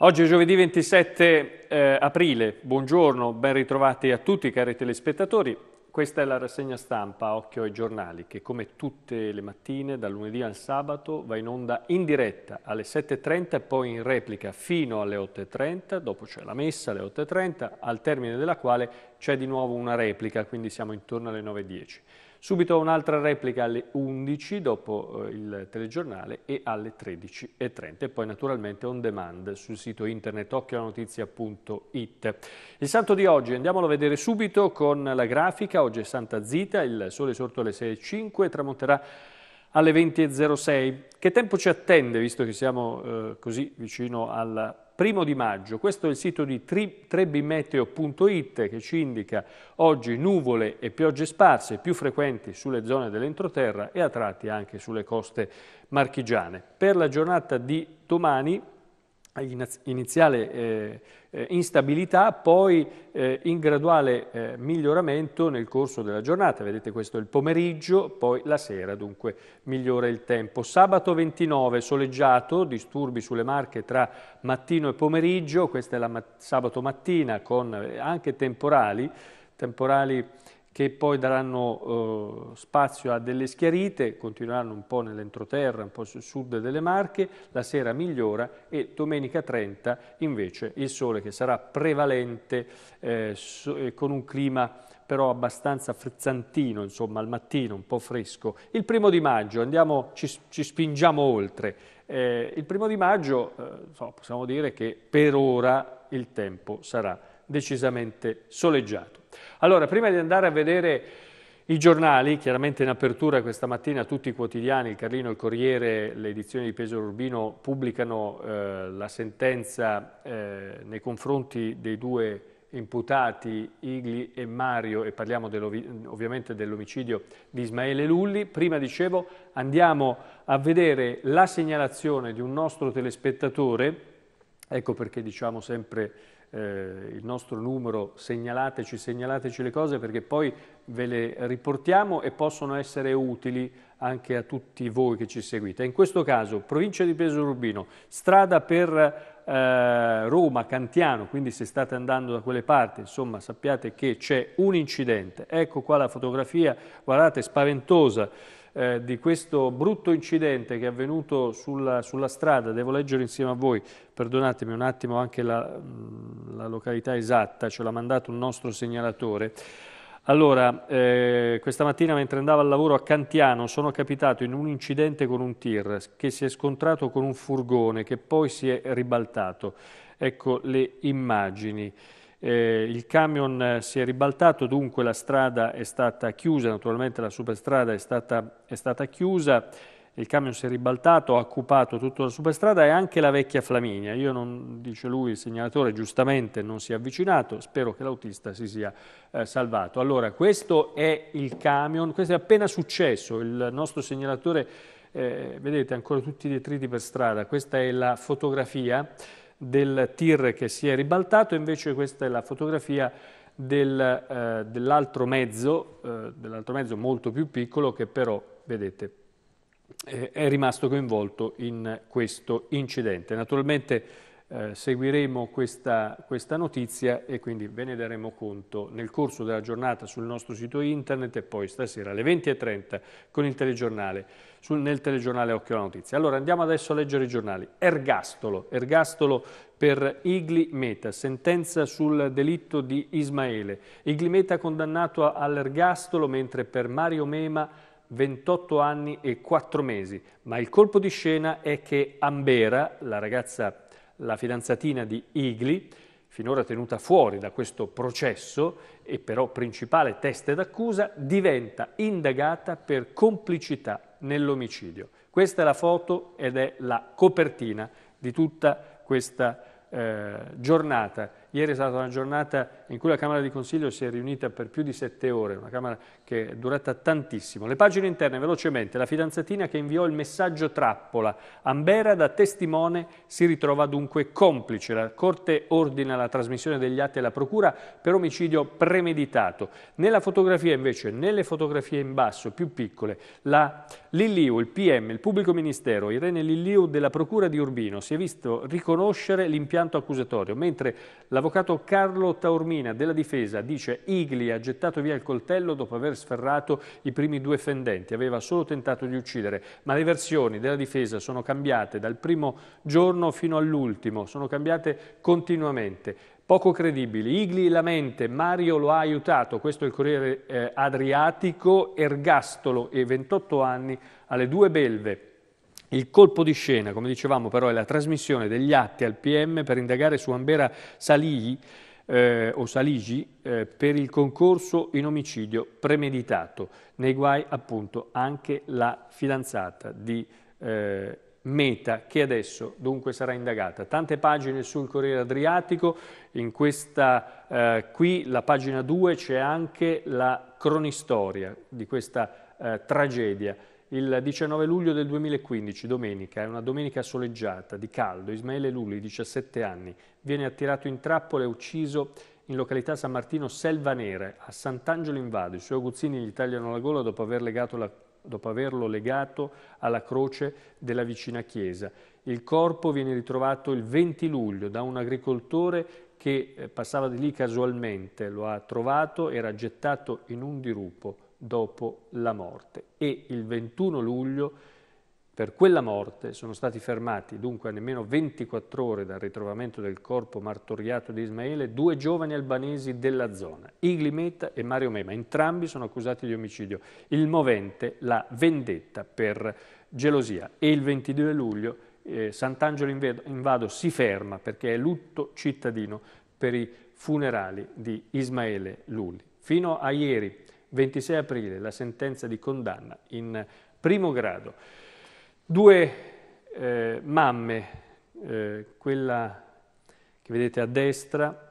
Oggi è giovedì 27 eh, aprile, buongiorno, ben ritrovati a tutti cari telespettatori. Questa è la rassegna stampa Occhio ai giornali che come tutte le mattine dal lunedì al sabato va in onda in diretta alle 7.30 e poi in replica fino alle 8.30, dopo c'è la messa alle 8.30, al termine della quale c'è di nuovo una replica, quindi siamo intorno alle 9.10. Subito un'altra replica alle 11 dopo eh, il telegiornale e alle 13.30 e poi naturalmente on demand sul sito internet occhionotizia.it. Il santo di oggi andiamolo a vedere subito con la grafica, oggi è Santa Zita, il sole sorto alle 6.05 tramonterà alle 20.06. Che tempo ci attende visto che siamo eh, così vicino alla primo di maggio. Questo è il sito di trebimeteo.it che ci indica oggi nuvole e piogge sparse più frequenti sulle zone dell'entroterra e a tratti anche sulle coste marchigiane. Per la giornata di domani iniziale eh, eh, instabilità, poi eh, in graduale eh, miglioramento nel corso della giornata. Vedete questo è il pomeriggio, poi la sera, dunque migliora il tempo. Sabato 29 soleggiato, disturbi sulle marche tra mattino e pomeriggio, questa è la mat sabato mattina con eh, anche temporali, temporali che poi daranno eh, spazio a delle schiarite, continueranno un po' nell'entroterra, un po' sul sud delle Marche, la sera migliora e domenica 30 invece il sole che sarà prevalente eh, so, eh, con un clima però abbastanza frizzantino, insomma al mattino un po' fresco. Il primo di maggio, andiamo, ci, ci spingiamo oltre, eh, il primo di maggio eh, so, possiamo dire che per ora il tempo sarà decisamente soleggiato. Allora, prima di andare a vedere i giornali, chiaramente in apertura questa mattina tutti i quotidiani, il Carlino, il Corriere, le edizioni di Pesaro Urbino pubblicano eh, la sentenza eh, nei confronti dei due imputati Igli e Mario e parliamo dell ovviamente dell'omicidio di Ismaele Lulli. Prima dicevo andiamo a vedere la segnalazione di un nostro telespettatore, ecco perché diciamo sempre eh, il nostro numero, segnalateci, segnalateci le cose perché poi ve le riportiamo e possono essere utili anche a tutti voi che ci seguite. In questo caso, provincia di Peso Rubino, strada per eh, Roma, Cantiano, quindi se state andando da quelle parti, insomma, sappiate che c'è un incidente. Ecco qua la fotografia, guardate, spaventosa eh, di questo brutto incidente che è avvenuto sulla, sulla, strada, devo leggere insieme a voi, perdonatemi un attimo anche la, mm, la località esatta, ce l'ha mandato un nostro segnalatore. Allora, eh, questa mattina mentre andavo al lavoro a Cantiano sono capitato in un incidente con un tir che si è scontrato con un furgone che poi si è ribaltato. Ecco le immagini. Eh, il camion eh, si è ribaltato, dunque la strada è stata chiusa, naturalmente la superstrada è stata, è stata chiusa, il camion si è ribaltato, ha occupato tutta la superstrada e anche la vecchia Flaminia. Io non, dice lui, il segnalatore giustamente non si è avvicinato, spero che l'autista si sia eh, salvato. Allora, questo è il camion, questo è appena successo, il nostro segnalatore, eh, vedete ancora tutti i detriti per strada, questa è la fotografia, del tir che si è ribaltato, invece questa è la fotografia del, eh, dell'altro mezzo, eh, dell mezzo, molto più piccolo che però, vedete, eh, è rimasto coinvolto in questo incidente. Naturalmente eh, seguiremo questa, questa notizia e quindi ve ne daremo conto nel corso della giornata sul nostro sito internet e poi stasera alle 20.30 con il telegiornale, sul, nel telegiornale Occhio alla Notizia. Allora andiamo adesso a leggere i giornali. Ergastolo, ergastolo per Igli Meta, sentenza sul delitto di Ismaele. Igli Meta condannato all'ergastolo mentre per Mario Mema 28 anni e 4 mesi, ma il colpo di scena è che Ambera, la ragazza la fidanzatina di Igli, finora tenuta fuori da questo processo e però principale testa d'accusa, diventa indagata per complicità nell'omicidio. Questa è la foto ed è la copertina di tutta questa eh, giornata Ieri è stata una giornata in cui la Camera di Consiglio si è riunita per più di sette ore, una Camera che è durata tantissimo. Le pagine interne, velocemente, la fidanzatina che inviò il messaggio trappola. Ambera da testimone si ritrova dunque complice. La Corte ordina la trasmissione degli atti alla Procura per omicidio premeditato. Nella fotografia invece, nelle fotografie in basso, più piccole, la Lilliu, il PM, il pubblico ministero, Irene Lilliu della Procura di Urbino, si è visto riconoscere l'impianto accusatorio, mentre la L'avvocato Carlo Taormina della difesa dice Igli ha gettato via il coltello dopo aver sferrato i primi due fendenti, aveva solo tentato di uccidere, ma le versioni della difesa sono cambiate dal primo giorno fino all'ultimo, sono cambiate continuamente poco credibili. Igli lamente, Mario lo ha aiutato, questo è il Corriere eh, Adriatico, ergastolo e 28 anni alle due belve. Il colpo di scena, come dicevamo però, è la trasmissione degli atti al PM per indagare su Ambera Saligi, eh, o Saligi eh, per il concorso in omicidio premeditato. Nei guai appunto anche la fidanzata di eh, Meta che adesso dunque sarà indagata. Tante pagine sul Corriere Adriatico, in questa eh, qui la pagina 2 c'è anche la cronistoria di questa eh, tragedia il 19 luglio del 2015, domenica, è una domenica soleggiata, di caldo, Ismaele Luli, 17 anni, viene attirato in trappola e ucciso in località San Martino Selva Nere, a Sant'Angelo in Vado. I suoi aguzzini gli tagliano la gola dopo, aver legato la, dopo averlo legato alla croce della vicina chiesa. Il corpo viene ritrovato il 20 luglio da un agricoltore che eh, passava di lì casualmente, lo ha trovato, e era gettato in un dirupo dopo la morte e il 21 luglio per quella morte sono stati fermati, dunque a nemmeno 24 ore dal ritrovamento del corpo martoriato di Ismaele, due giovani albanesi della zona, Igli Meta e Mario Mema. Entrambi sono accusati di omicidio. Il movente, la vendetta per gelosia. E il 22 luglio eh, Sant'Angelo in Vado si ferma perché è lutto cittadino per i funerali di Ismaele Lulli. Fino a ieri 26 aprile la sentenza di condanna in primo grado. Due eh, mamme, eh, quella che vedete a destra,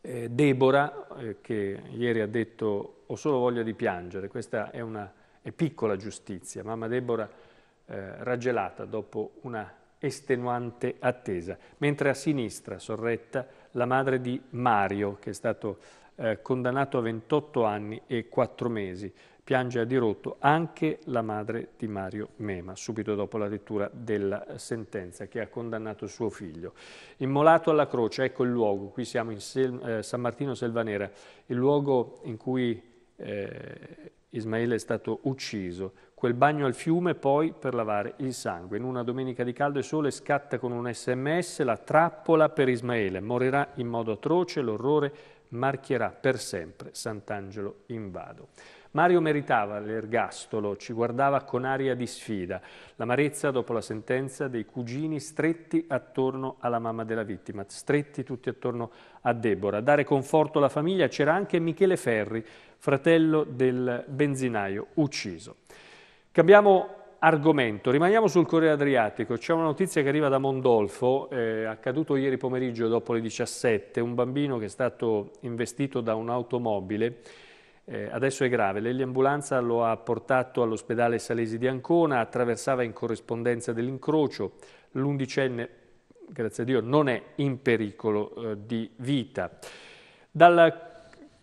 eh, Debora, eh, che ieri ha detto ho solo voglia di piangere, questa è una è piccola giustizia, mamma Debora eh, raggelata dopo una estenuante attesa, mentre a sinistra sorretta la madre di Mario, che è stato eh, condannato a 28 anni e 4 mesi. Piange a dirotto anche la madre di Mario Mema, subito dopo la lettura della sentenza che ha condannato suo figlio. Immolato alla croce, ecco il luogo, qui siamo in eh, San Martino Selvanera, il luogo in cui eh, Ismaele è stato ucciso, quel bagno al fiume poi per lavare il sangue. In una domenica di caldo e sole scatta con un sms la trappola per Ismaele, morirà in modo atroce, l'orrore marcherà per sempre Sant'Angelo in Vado. Mario meritava l'ergastolo, ci guardava con aria di sfida, l'amarezza dopo la sentenza dei cugini stretti attorno alla mamma della vittima, stretti tutti attorno a Deborah. A dare conforto alla famiglia c'era anche Michele Ferri, fratello del benzinaio ucciso. Cambiamo argomento. Rimaniamo sul Corriere Adriatico, c'è una notizia che arriva da Mondolfo, eh, accaduto ieri pomeriggio dopo le 17, un bambino che è stato investito da un'automobile, eh, adesso è grave, l'eliambulanza lo ha portato all'ospedale Salesi di Ancona, attraversava in corrispondenza dell'incrocio, l'undicenne, grazie a Dio, non è in pericolo eh, di vita. Dal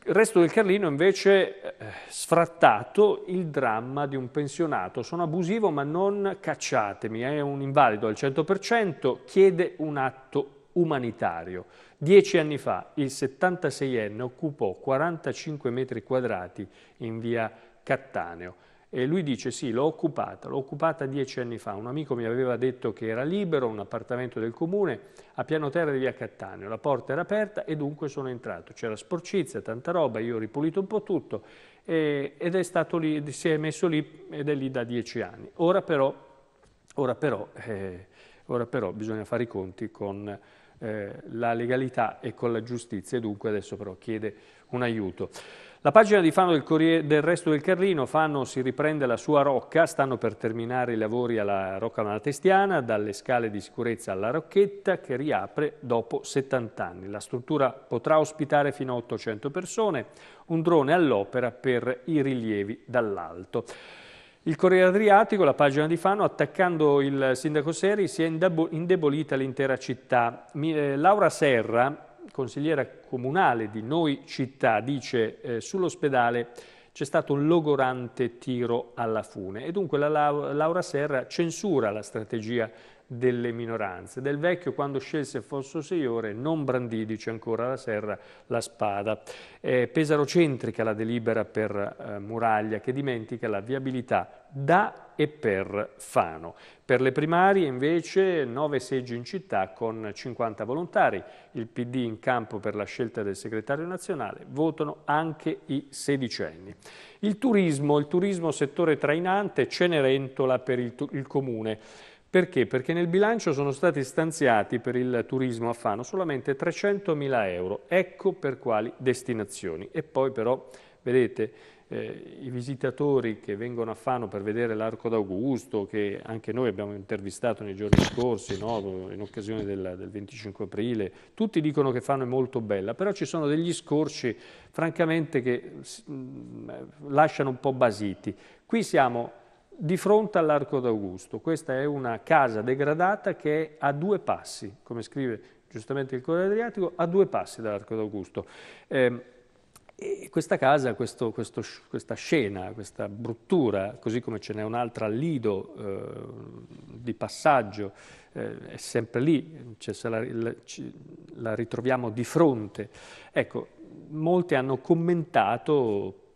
il resto del Carlino invece eh, sfrattato il dramma di un pensionato. Sono abusivo ma non cacciatemi, è un invalido al 100%, chiede un atto umanitario. Dieci anni fa il 76enne occupò 45 metri quadrati in via Cattaneo. E lui dice sì, l'ho occupata, l'ho occupata dieci anni fa, un amico mi aveva detto che era libero, un appartamento del comune, a piano terra di via Cattaneo, la porta era aperta e dunque sono entrato, c'era sporcizia, tanta roba, io ho ripulito un po' tutto e, ed è stato lì, si è messo lì ed è lì da dieci anni. Ora però, ora però, eh, ora però bisogna fare i conti con eh, la legalità e con la giustizia e dunque adesso però chiede un aiuto. La pagina di Fano del, Corriere, del Resto del Carlino, Fano si riprende la sua rocca, stanno per terminare i lavori alla Rocca Malatestiana, dalle scale di sicurezza alla Rocchetta che riapre dopo 70 anni. La struttura potrà ospitare fino a 800 persone, un drone all'opera per i rilievi dall'alto. Il Corriere Adriatico, la pagina di Fano, attaccando il sindaco Seri, si è indebolita l'intera città. Eh, Laura Serra, consigliera comunale di Noi Città dice eh, sull'ospedale c'è stato un logorante tiro alla fune e dunque la Laura Serra censura la strategia delle minoranze. Del vecchio quando scelse Fosso Seiore non brandì, dice ancora la Serra, la spada. È pesarocentrica la delibera per eh, Muraglia che dimentica la viabilità da e per Fano. Per le primarie invece 9 seggi in città con 50 volontari, il PD in campo per la scelta del segretario nazionale, votano anche i sedicenni. Il turismo, il turismo settore trainante, Cenerentola per il, il comune. Perché? Perché nel bilancio sono stati stanziati per il turismo a Fano solamente 300.000 euro, ecco per quali destinazioni. E poi però, vedete, eh, i visitatori che vengono a Fano per vedere l'Arco d'Augusto, che anche noi abbiamo intervistato nei giorni scorsi, no? in occasione del, del 25 aprile, tutti dicono che Fano è molto bella, però ci sono degli scorci francamente che mh, lasciano un po' basiti. Qui siamo di fronte all'Arco d'Augusto. Questa è una casa degradata che è a due passi, come scrive giustamente il Corriere Adriatico, a due passi dall'Arco d'Augusto. Eh, e questa casa, questo, questo, questa scena, questa bruttura, così come ce n'è un'altra al Lido eh, di passaggio, eh, è sempre lì, cioè la, la, la ritroviamo di fronte. Ecco, molti hanno commentato,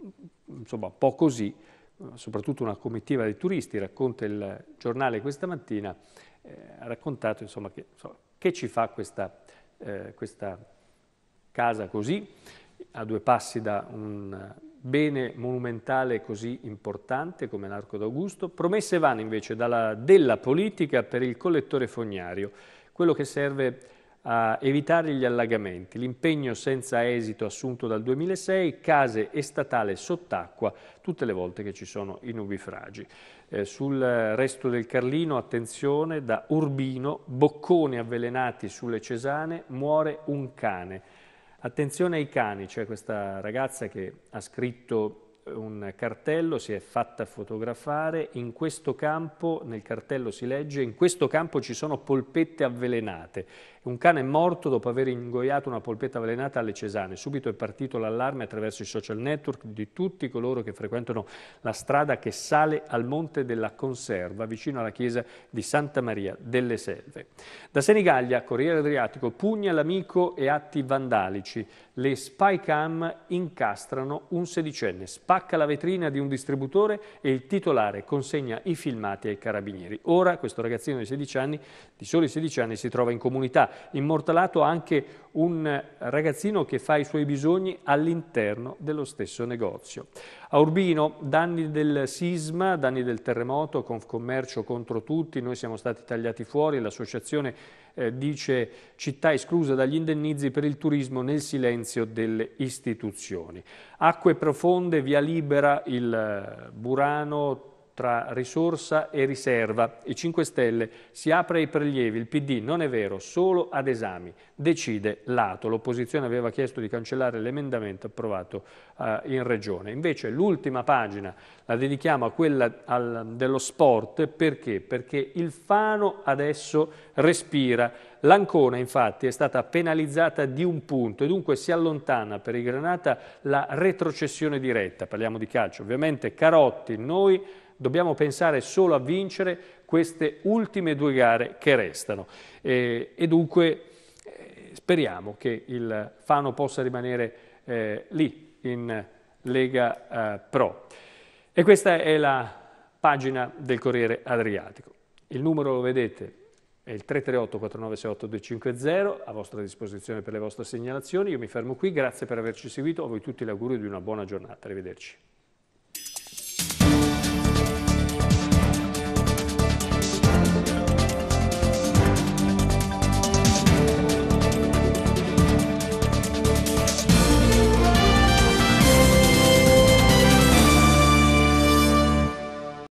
insomma, un po' così, soprattutto una comitiva di turisti, racconta il giornale questa mattina, eh, ha raccontato insomma, che, insomma, che, ci fa questa, eh, questa casa così, a due passi da un bene monumentale così importante come l'Arco d'Augusto, promesse vane invece dalla, della politica per il collettore fognario, quello che serve a evitare gli allagamenti, l'impegno senza esito assunto dal 2006, case e statale sott'acqua tutte le volte che ci sono i nubifragi. Eh, sul resto del Carlino, attenzione, da Urbino, bocconi avvelenati sulle Cesane, muore un cane Attenzione ai cani, c'è cioè questa ragazza che ha scritto un cartello, si è fatta fotografare, in questo campo, nel cartello si legge, in questo campo ci sono polpette avvelenate. Un cane è morto dopo aver ingoiato una polpetta avvelenata alle Cesane. Subito è partito l'allarme attraverso i social network di tutti coloro che frequentano la strada che sale al Monte della Conserva, vicino alla chiesa di Santa Maria delle Selve. Da Senigallia, Corriere Adriatico, pugna l'amico e atti vandalici. Le spy cam incastrano un sedicenne. Spy spacca la vetrina di un distributore e il titolare consegna i filmati ai carabinieri. Ora questo ragazzino di 16 anni, di soli 16 anni, si trova in comunità. Immortalato anche un ragazzino che fa i suoi bisogni all'interno dello stesso negozio. A Urbino, danni del sisma, danni del terremoto, Confcommercio contro tutti, noi siamo stati tagliati fuori, l'associazione eh, dice città esclusa dagli indennizi per il turismo nel silenzio delle istituzioni. Acque profonde, via libera, il eh, Burano, tra risorsa e riserva. I 5 Stelle si apre ai prelievi, il PD non è vero, solo ad esami. Decide lato. L'opposizione aveva chiesto di cancellare l'emendamento approvato eh, in Regione. Invece l'ultima pagina la dedichiamo a quella al, dello sport perché? Perché il Fano adesso respira. L'Ancona infatti è stata penalizzata di un punto e dunque si allontana per i Granata la retrocessione diretta. Parliamo di calcio. Ovviamente Carotti, noi dobbiamo pensare solo a vincere queste ultime due gare che restano. Eh, e dunque eh, speriamo che il Fano possa rimanere eh, lì in Lega eh, Pro. E questa è la pagina del Corriere Adriatico. Il numero lo vedete è il 338 4968 250 a vostra disposizione per le vostre segnalazioni. Io mi fermo qui, grazie per averci seguito, a voi tutti l'augurio di una buona giornata, arrivederci.